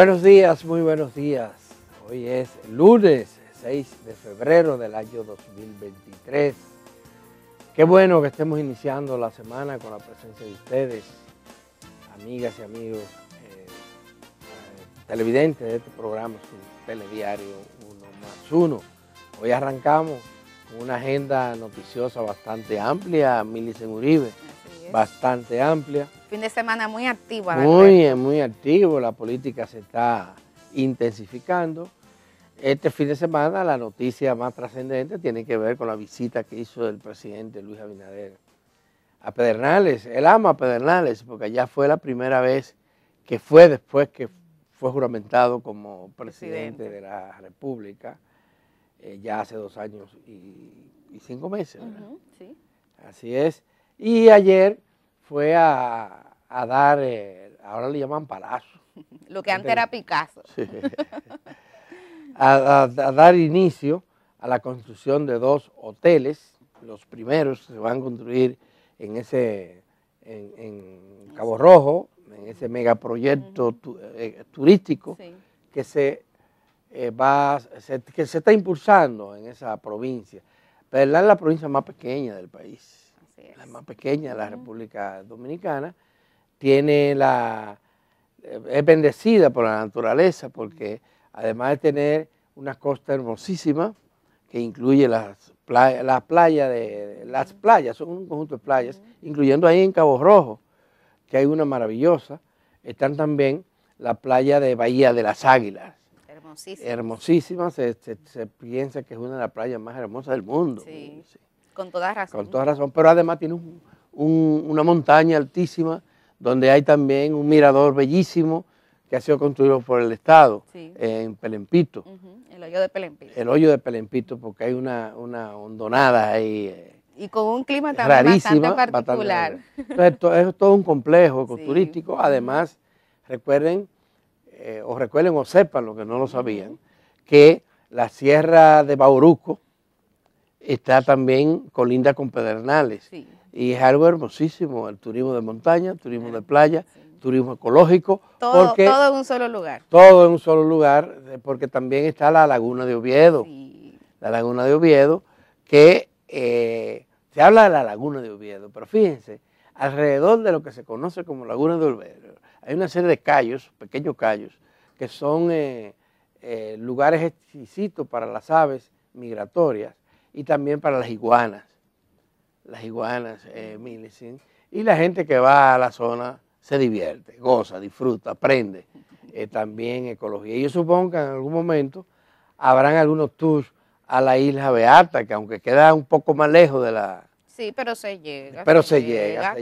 Buenos días, muy buenos días. Hoy es lunes 6 de febrero del año 2023. Qué bueno que estemos iniciando la semana con la presencia de ustedes, amigas y amigos eh, televidentes de este programa, su telediario Uno más Uno. Hoy arrancamos con una agenda noticiosa bastante amplia, Milicen Uribe, bastante amplia fin de semana muy activo. Muy, muy activo, la política se está intensificando. Este fin de semana la noticia más trascendente tiene que ver con la visita que hizo el presidente Luis Abinader a Pedernales. Él ama a Pedernales porque ya fue la primera vez que fue después que fue juramentado como presidente, de la República, eh, ya hace dos años y, cinco meses. Así es. Y ayer fue a, dar, eh, ahora le llaman palazo. Lo que antes era Picasso. A, dar inicio a la construcción de dos hoteles, los primeros se van a construir en ese, en, Cabo Rojo, en ese megaproyecto eh, turístico que se eh, va, que se está impulsando en esa provincia. Pero es la provincia más pequeña del país la más pequeña, la República Dominicana, tiene la eh, es bendecida por la naturaleza porque además de tener una costa hermosísima que incluye las playas, las playas de las playas, son un conjunto de playas, incluyendo ahí en Cabo Rojo, que hay una maravillosa, están también la playa de Bahía de las Águilas. Hermosísima. Hermosísima, se, piensa que es una de las playas más hermosas del mundo. Sí. Con toda razón. Con toda razón, pero además tiene una montaña altísima donde hay también un mirador bellísimo que ha sido construido por el Estado en Pelempito. El hoyo de Pelempito. El hoyo de Pelempito porque hay una, hondonada ahí. Y con un clima también bastante particular. es todo un complejo ecoturístico. Además, recuerden, eh, o recuerden o sepan lo que no lo sabían, que la sierra de Bauruco, está también colinda con Pedernales. Y es algo hermosísimo, el turismo de montaña, turismo de playa, turismo ecológico. Todo, porque, en un solo lugar. Todo en un solo lugar, eh, porque también está la Laguna de Oviedo. La Laguna de Oviedo, que eh, se habla de la Laguna de Oviedo, pero fíjense, alrededor de lo que se conoce como Laguna de Oviedo, hay una serie de callos, pequeños callos, que son eh, lugares exquisitos para las aves migratorias y también para las iguanas, las iguanas, eh, y la gente que va a la zona se divierte, goza, disfruta, aprende eh, también ecología. Y yo supongo que en algún momento habrán algunos tours a la isla Beata, que aunque queda un poco más lejos de la... Sí, pero se llega. Pero se, llega,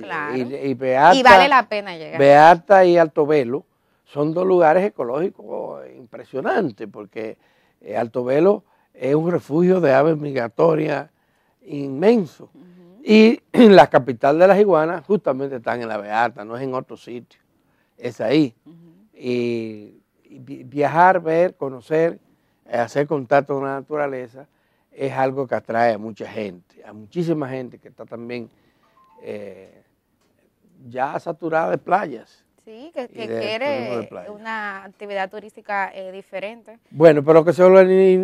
Y, vale la pena llegar. Beata y Alto Velo son dos lugares ecológicos impresionantes, porque eh, Alto Velo es un refugio de aves migratorias inmenso. Y la capital de las iguanas justamente está en la Beata, no es en otro sitio, es ahí. y, viajar, ver, conocer, hacer contacto con la naturaleza es algo que atrae a mucha gente, a muchísima gente que está también eh, ya saturada de playas. Sí, que, quiere una actividad turística eh, diferente. Bueno, pero lo que se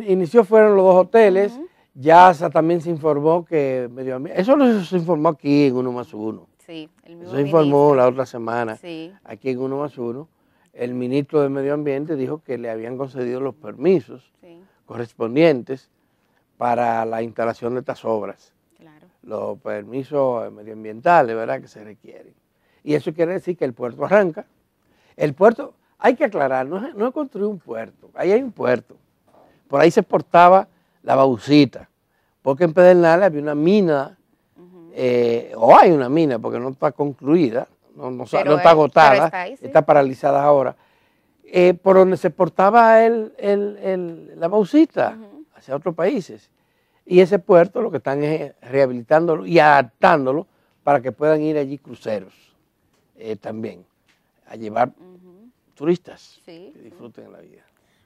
inició fueron los dos hoteles. Ya también se informó que medio ambiente... Eso no se informó aquí en Uno más Uno. Sí, el mismo se informó la otra semana sí. aquí en Uno más Uno. El ministro de Medio Ambiente dijo que le habían concedido los permisos correspondientes para la instalación de estas obras. Claro. Los permisos medioambientales, ¿verdad?, que se requieren. Y eso quiere decir que el puerto arranca. El puerto, hay que aclarar, no, no construir un puerto, ahí hay un puerto. Por ahí se portaba la bauxita, porque en Pedernales había una mina, eh, o hay una mina, porque no está concluida, no, está agotada, está, paralizada ahora, eh, por donde se portaba el, la bausita hacia otros países. Y ese puerto lo que están es rehabilitándolo y adaptándolo para que puedan ir allí cruceros. Eh, también a llevar turistas que disfruten la vida.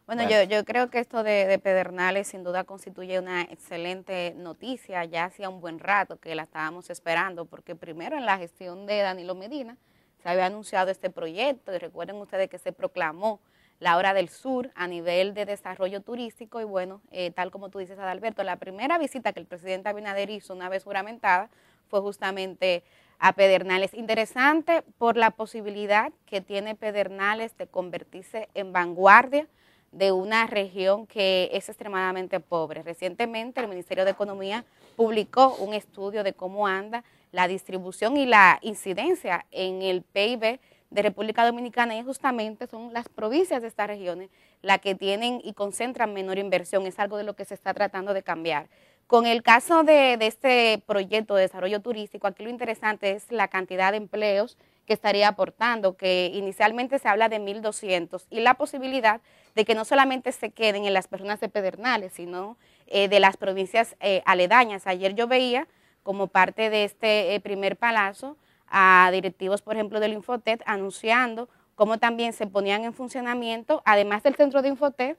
Bueno, yo, creo que esto de, Pedernales sin duda constituye una excelente noticia, ya hacía un buen rato que la estábamos esperando, porque primero en la gestión de Danilo Medina se había anunciado este proyecto y recuerden ustedes que se proclamó la hora del sur a nivel de desarrollo turístico y bueno, eh, tal como tú dices Adalberto, la primera visita que el presidente Abinader hizo una vez juramentada fue justamente a Pedernales. Interesante por la posibilidad que tiene Pedernales de convertirse en vanguardia de una región que es extremadamente pobre. Recientemente el Ministerio de Economía publicó un estudio de cómo anda la distribución y la incidencia en el PIB de República Dominicana y justamente son las provincias de estas regiones las que tienen y concentran menor inversión. Es algo de lo que se está tratando de cambiar. Con el caso de, este proyecto de desarrollo turístico, aquí lo interesante es la cantidad de empleos que estaría aportando, que inicialmente se habla de 1.200 y la posibilidad de que no solamente se queden en las personas de Pedernales, sino eh, de las provincias eh, aledañas. Ayer yo veía como parte de este eh, primer palazo a directivos, por ejemplo, del Infotet anunciando cómo también se ponían en funcionamiento, además del centro de Infotet,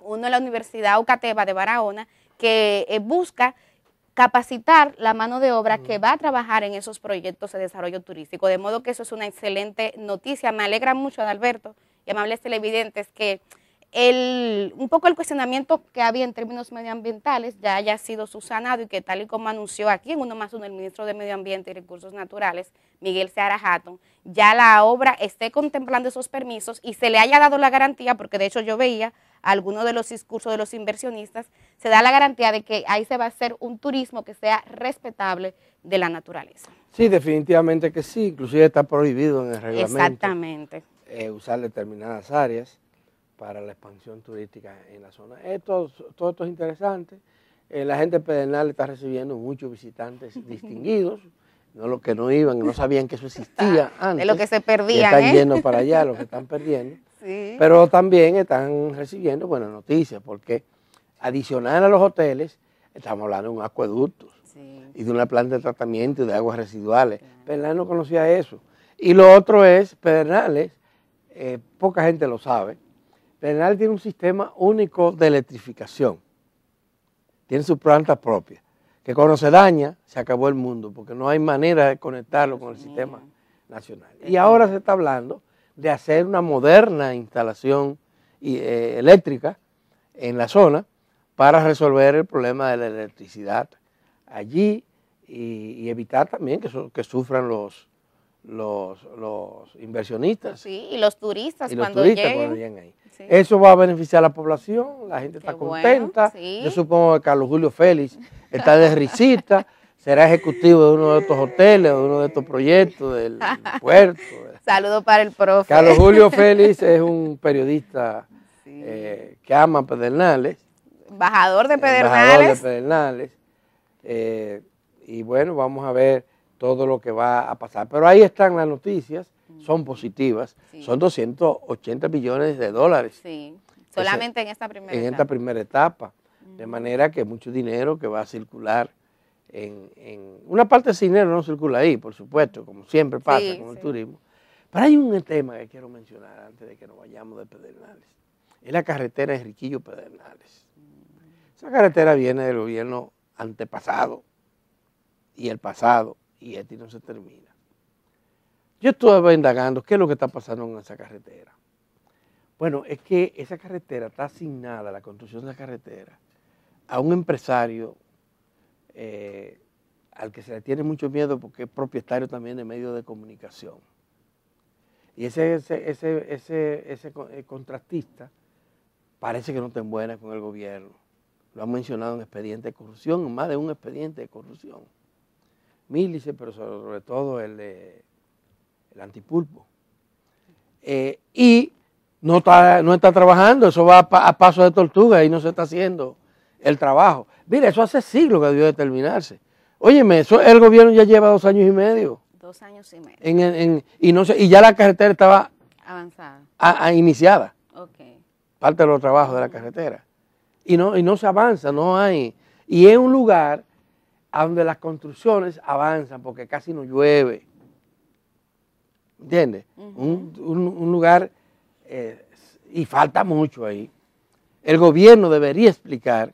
uno en la Universidad Ucateba de Barahona que eh, busca capacitar la mano de obra que va a trabajar en esos proyectos de desarrollo turístico. De modo que eso es una excelente noticia. Me alegra mucho, Adalberto y amables televidentes, que el, un poco el cuestionamiento que había en términos medioambientales ya haya sido susanado y que tal y como anunció aquí en uno más uno el ministro de Medio Ambiente y Recursos Naturales, Miguel Seara Hatton, ya la obra esté contemplando esos permisos y se le haya dado la garantía, porque de hecho yo veía algunos de los discursos de los inversionistas, se da la garantía de que ahí se va a hacer un turismo que sea respetable de la naturaleza. Sí, definitivamente que sí, inclusive está prohibido en el reglamento. Exactamente. Eh, usar determinadas áreas para la expansión turística en la zona. Esto, todo esto es interesante. Eh, la gente de Pedernal está recibiendo muchos visitantes distinguidos, no los que no iban, no sabían que eso existía antes. De lo que se perdían. están ¿eh? yendo para allá, los que están perdiendo. Pero también están recibiendo buenas noticias, porque adicional a los hoteles, estamos hablando de un acueducto y de una planta de tratamiento de aguas residuales. Pedernal no conocía eso. Y lo otro es, Pedernales, eh, poca gente lo sabe, Penal tiene un sistema único de electrificación. Tiene su planta propia. Que cuando se daña, se acabó el mundo, porque no hay manera de conectarlo con el sistema nacional. Y ahora se está hablando de hacer una moderna instalación eh, eléctrica en la zona para resolver el problema de la electricidad allí y, evitar también que sufran los, los, los inversionistas. y los turistas, cuando, lleguen. ahí. Eso va a beneficiar a la población, la gente está contenta. Yo supongo que Carlos Julio Félix está de risita, será ejecutivo de uno de estos hoteles, de uno de estos proyectos, del puerto. Saludo para el profe. Carlos Julio Félix es un periodista eh, que ama Pedernales. Embajador de Pedernales. Eh, y bueno, vamos a ver todo lo que va a pasar. Pero ahí están las noticias, son positivas, son 280 millones de dólares. Sí, solamente en esta primera etapa. En esta primera etapa, de manera que mucho dinero que va a circular en, en, Una parte de ese dinero no circula ahí, por supuesto, como siempre pasa con el turismo. Pero hay un tema que quiero mencionar antes de que nos vayamos de Pedernales. Es la carretera de riquillo pedernales Esa carretera viene del gobierno antepasado y el pasado y este no se termina. Yo estuve indagando qué es lo que está pasando en esa carretera. Bueno, es que esa carretera está asignada, la construcción de la carretera, a un empresario eh, al que se le tiene mucho miedo porque es propietario también de medios de comunicación. Y ese, ese, ese, ese, eh, contratista parece que no está en buena con el gobierno. Lo han mencionado en expediente de corrupción, más de un expediente de corrupción. Mílices, pero sobre todo el, el antipulpo. Eh, y no está, no está trabajando, eso va a, paso de tortuga y no se está haciendo el trabajo. Mira, eso hace siglos que debió de terminarse. Óyeme, eso, el gobierno ya lleva dos años y medio. Dos años y medio. y, no se, y ya la carretera estaba avanzada. A, iniciada. Okay. Parte de los trabajos de la carretera. Y no, y no se avanza, no hay. Y es un lugar a donde las construcciones avanzan porque casi no llueve. ¿Entiendes? un, lugar, eh, y falta mucho ahí. El gobierno debería explicar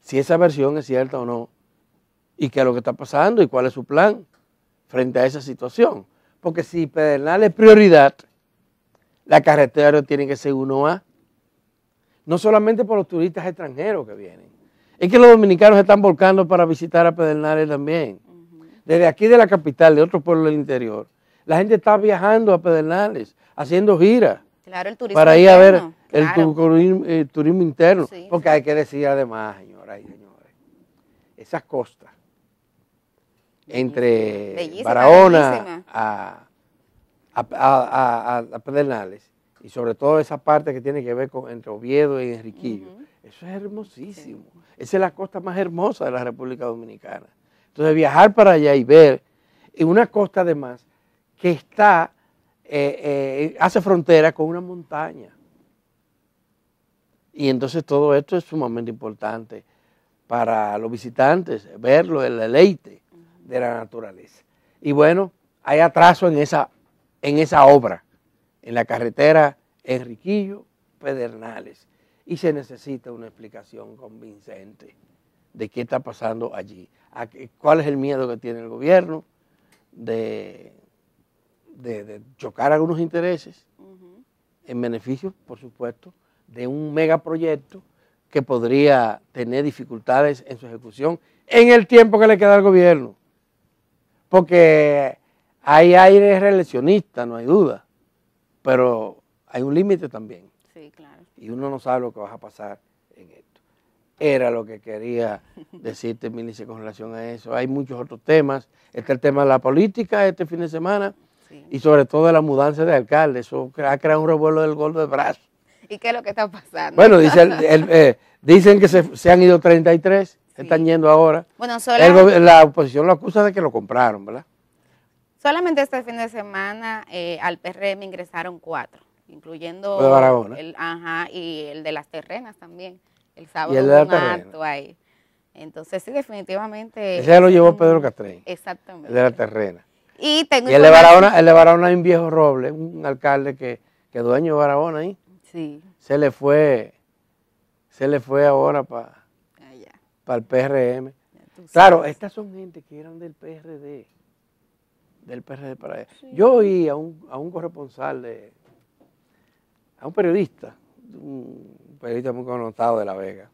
si esa versión es cierta o no, y qué es lo que está pasando y cuál es su plan frente a esa situación. Porque si Pedernal es prioridad, la carretera tiene que ser uno a no solamente por los turistas extranjeros que vienen, es que los dominicanos están volcando para visitar a Pedernales también. Desde aquí de la capital, de otro pueblo del interior. La gente está viajando a Pedernales, haciendo giras. Para ir a ver el, eh, turismo, interno. Porque hay que decir además, señoras y señores, esas costas, entre Barahona A, Pedernales, y sobre todo esa parte que tiene que ver con entre Oviedo y Enriquillo, eso es hermosísimo. Esa es la costa más hermosa de la República Dominicana. Entonces viajar para allá y ver una costa además que está, eh, eh, hace frontera con una montaña. Y entonces todo esto es sumamente importante para los visitantes, verlo, el deleite de la naturaleza. Y bueno, hay atraso en esa, en esa obra, en la carretera Enriquillo Pedernales y se necesita una explicación convincente de qué está pasando allí, cuál es el miedo que tiene el gobierno de, chocar algunos intereses en beneficio, por supuesto, de un megaproyecto que podría tener dificultades en su ejecución en el tiempo que le queda al gobierno. Porque hay aire reeleccionista, no hay duda, pero hay un límite también y uno no sabe lo que vas a pasar en esto. Era lo que quería decirte, ministro, con relación a eso. Hay muchos otros temas. Está el tema de la política este fin de semana y sobre todo de la mudanza de alcalde. Eso ha creado un revuelo del gol de brazo. ¿Y qué es lo que está pasando? Bueno, dice eh, dicen que se, han ido 33, están yendo ahora. Bueno, la oposición lo acusa de que lo compraron, ¿verdad? Solamente este fin de semana eh, al PRM ingresaron cuatro incluyendo el ajá, y el de las terrenas también. El sábado y un acto ahí. Entonces, sí, definitivamente. Ese lo llevó Pedro Castrey Exactamente. El de la terrena. Y, tengo el, de Barahona, el hay un viejo roble, un alcalde que, que dueño de Barahona ahí. Sí. Se le fue, se le fue ahora para ah, para el PRM. Claro, estas son gente que eran del PRD, del PRD para allá. Yo oí a un, a un corresponsal de, a un periodista, un periodista muy connotado de La Vega,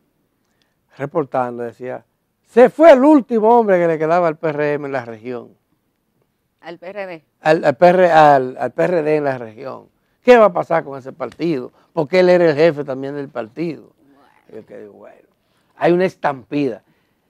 reportando, decía, se fue el último hombre que le quedaba al PRM en la región. ¿Al PRD? Al, al, PRD en la región. ¿Qué va a pasar con ese partido? Porque él era el jefe también del partido. Yo digo, bueno, hay una estampida.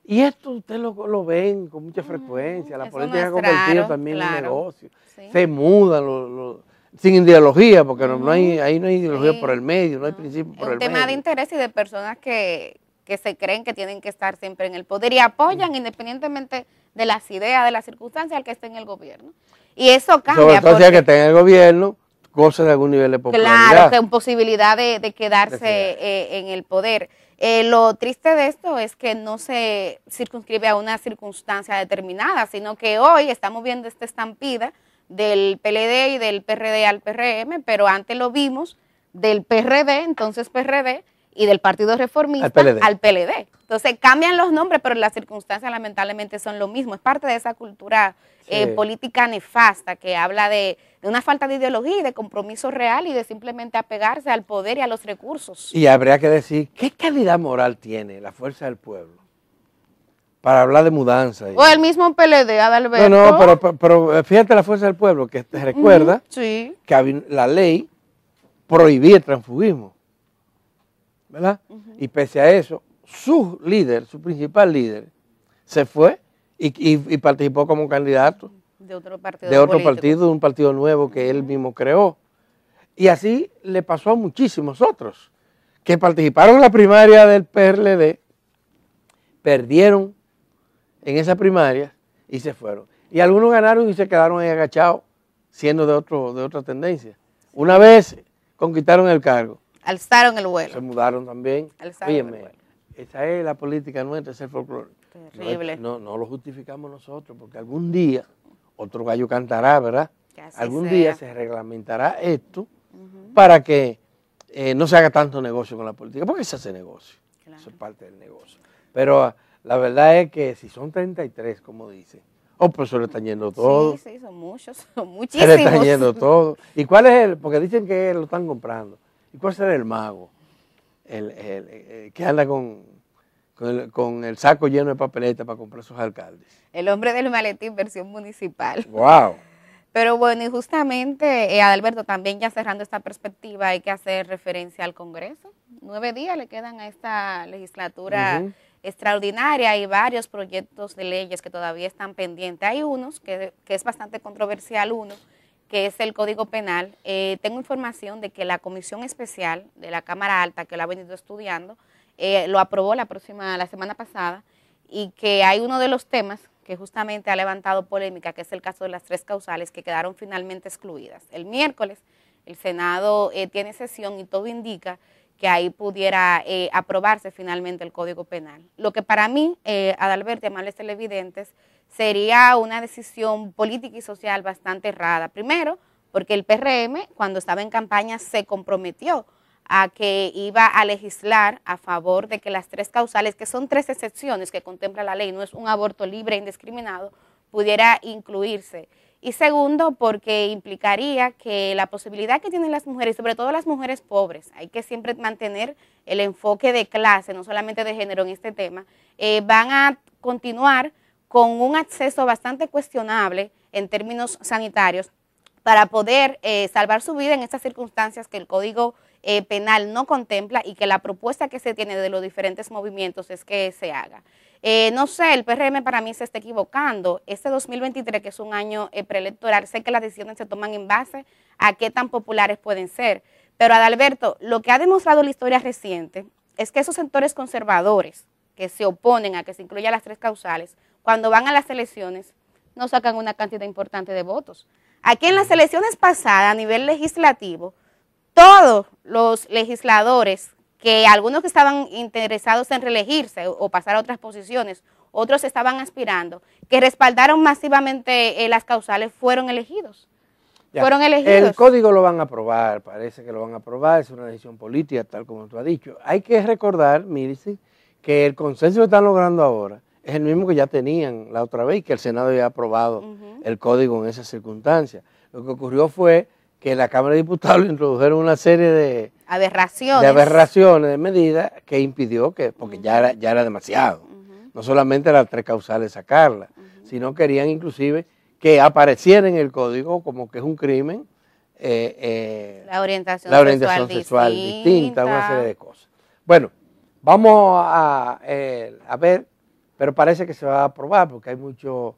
Y esto ustedes lo, lo, ven con mucha mm, frecuencia. La política ha convertido también en negocio. Se muda. los sin ideología, porque no, hay, ahí no hay ideología por el medio, no hay principio por el, medio. tema medio. tema de interés y de personas que, que se creen que tienen que estar siempre en el poder y apoyan independientemente de las ideas, de las circunstancias, al que esté en el gobierno. Y eso cambia. Sobre todo que esté en el gobierno, goce de algún nivel de popularidad. Claro, con posibilidad de, quedarse eh, en el poder. Eh, lo triste de esto es que no se circunscribe a una circunstancia determinada, sino que hoy estamos viendo esta estampida del PLD y del PRD al PRM, pero antes lo vimos del PRD, entonces PRD, y del Partido Reformista al PLD. Entonces cambian los nombres, pero las circunstancias lamentablemente son lo mismo. Es parte de esa cultura eh, política nefasta que habla de, de, una falta de ideología y de compromiso real y de simplemente apegarse al poder y a los recursos. Y habría que decir, ¿qué calidad moral tiene la fuerza del pueblo para hablar de mudanza. O el mismo PLD, Adalberto. No, no, pero, eh, fíjate la fuerza del pueblo, que te recuerda que la ley prohibía el transfugismo, ¿verdad? Y pese a eso, su líder, su principal líder, se fue y, participó como candidato. De otro partido De otro partido, un partido nuevo que él mismo creó. Y así le pasó a muchísimos otros que participaron en la primaria del PLD, perdieron en esa primaria y se fueron. Y algunos ganaron y se quedaron ahí agachados, siendo de, otro, de otra tendencia. Una vez conquistaron el cargo. Alzaron el vuelo. Se mudaron también. Alzaron esa es la política nuestra, ese es el folclore. Terrible. No, no, lo justificamos nosotros, porque algún día otro gallo cantará, ¿verdad? Algún día se reglamentará esto para que eh, no se haga tanto negocio con la política, porque se hace negocio. Eso es parte del negocio. Pero ah, la verdad es que si son 33, como dice, oh, pues se lo están yendo todo. Sí, sí, son muchos, son muchísimos. Se lo están yendo todo. ¿Y cuál es el? Porque dicen que lo están comprando. ¿Y cuál será el mago? El, que anda con, con el, saco lleno de papeletas para comprar sus alcaldes. El hombre del maletín, versión municipal. ¡Wow! Pero bueno, y justamente, eh, Alberto también ya cerrando esta perspectiva, hay que hacer referencia al Congreso. Nueve días le quedan a esta legislatura extraordinaria hay varios proyectos de leyes que todavía están pendientes. Hay unos que, es bastante controversial, uno que es el Código Penal. Eh, tengo información de que la Comisión Especial de la Cámara Alta, que lo ha venido estudiando, eh, lo aprobó la, próxima, la semana pasada y que hay uno de los temas que justamente ha levantado polémica, que es el caso de las tres causales que quedaron finalmente excluidas. El miércoles el Senado eh, tiene sesión y todo indica que ahí pudiera eh, aprobarse finalmente el Código Penal. Lo que para mí, eh, Adalberto, amables televidentes, sería una decisión política y social bastante errada. Primero, porque el PRM, cuando estaba en campaña, se comprometió a que iba a legislar a favor de que las tres causales, que son tres excepciones que contempla la ley, no es un aborto libre e indiscriminado, pudiera incluirse y segundo, porque implicaría que la posibilidad que tienen las mujeres, sobre todo las mujeres pobres, hay que siempre mantener el enfoque de clase, no solamente de género en este tema, eh, van a continuar con un acceso bastante cuestionable en términos sanitarios para poder eh, salvar su vida en estas circunstancias que el Código eh, penal no contempla y que la propuesta que se tiene de los diferentes movimientos es que se haga. Eh, no sé, el PRM para mí se está equivocando. Este 2023, que es un año eh, preelectoral, sé que las decisiones se toman en base a qué tan populares pueden ser. Pero Adalberto, lo que ha demostrado la historia reciente es que esos sectores conservadores que se oponen a que se incluyan las tres causales, cuando van a las elecciones, no sacan una cantidad importante de votos. Aquí en las elecciones pasadas, a nivel legislativo, todos los legisladores, que algunos que estaban interesados en reelegirse o pasar a otras posiciones, otros estaban aspirando, que respaldaron masivamente eh, las causales, fueron elegidos. Fueron elegidos. El código lo van a aprobar, parece que lo van a aprobar, es una decisión política, tal como tú has dicho. Hay que recordar, Mirce, que el consenso que están logrando ahora es el mismo que ya tenían la otra vez, que el Senado había aprobado el código en esas circunstancias. Lo que ocurrió fue que la Cámara de Diputados introdujeron una serie de aberraciones, de, aberraciones, de medidas que impidió que, porque ya, era, ya era demasiado, no solamente las tres causales sacarla, sino querían inclusive que apareciera en el código como que es un crimen eh, eh, la orientación, la orientación sexual, distinta. una serie de cosas. Bueno, vamos eh, a, ver, pero parece que se va a aprobar porque hay muchos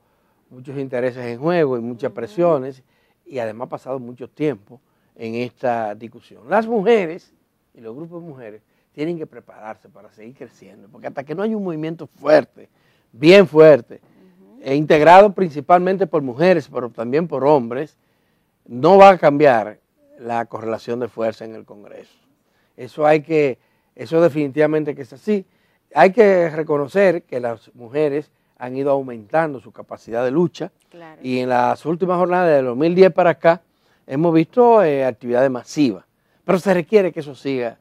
intereses en juego y muchas presiones y además ha pasado mucho tiempo en esta discusión. Las mujeres y los grupos de mujeres tienen que prepararse para seguir creciendo, porque hasta que no hay un movimiento fuerte, bien fuerte, e integrado principalmente por mujeres, pero también por hombres, no va a cambiar la correlación de fuerza en el Congreso. Eso hay que, eso definitivamente que es así. Hay que reconocer que las mujeres han ido aumentando su capacidad de lucha. Y en las últimas jornadas, de 2010 para acá, hemos visto eh, actividades masivas. Pero se requiere que eso siga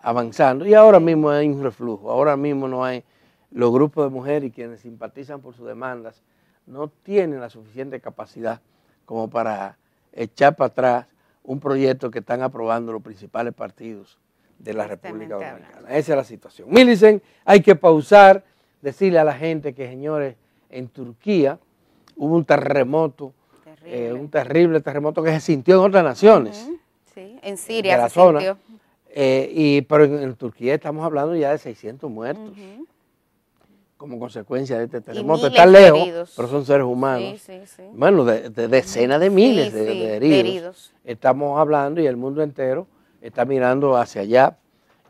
avanzando. Y ahora mismo hay un reflujo. Ahora mismo no hay los grupos de mujeres y quienes simpatizan por sus demandas no tienen la suficiente capacidad como para echar para atrás un proyecto que están aprobando los principales partidos de la República Dominicana. Esa es la situación. Milicen, hay que pausar decirle a la gente que, señores, en Turquía hubo un terremoto, eh, un terrible terremoto que se sintió en otras naciones. Sí, en Siria de la zona. Eh, y, pero en, Turquía estamos hablando ya de 600 muertos como consecuencia de este terremoto. Están lejos, pero son seres humanos. Sí, sí, bueno, de, decenas de miles de, heridos. Estamos hablando y el mundo entero está mirando hacia allá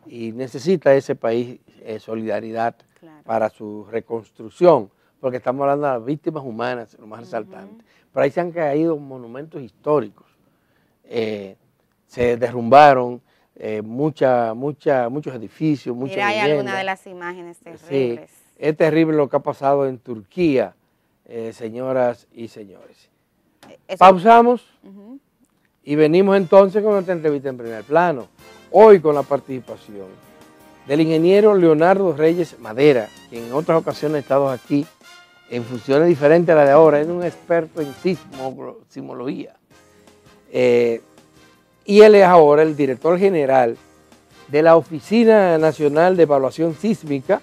y necesita ese país eh, solidaridad para su reconstrucción, porque estamos hablando de las víctimas humanas, lo más resaltante. Por ahí se han caído monumentos históricos, eh, se derrumbaron eh, muchos edificios, muchas hay alguna de las imágenes terribles. es terrible lo que ha pasado en Turquía, eh, señoras y señores. Pausamos y venimos entonces con nuestra entrevista en primer plano. Hoy con la participación del ingeniero Leonardo Reyes Madera, ...que en otras ocasiones ha estado aquí en funciones diferentes a la de ahora, es un experto en sismología. Eh, y él es ahora el director general de la Oficina Nacional de Evaluación Sísmica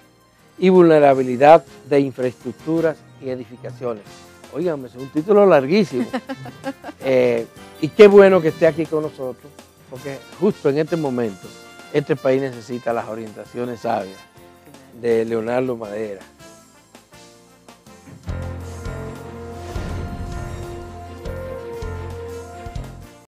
y Vulnerabilidad de Infraestructuras y Edificaciones. Óigame, es un título larguísimo. Eh, y qué bueno que esté aquí con nosotros, porque justo en este momento este país necesita las orientaciones sabias de Leonardo Madera.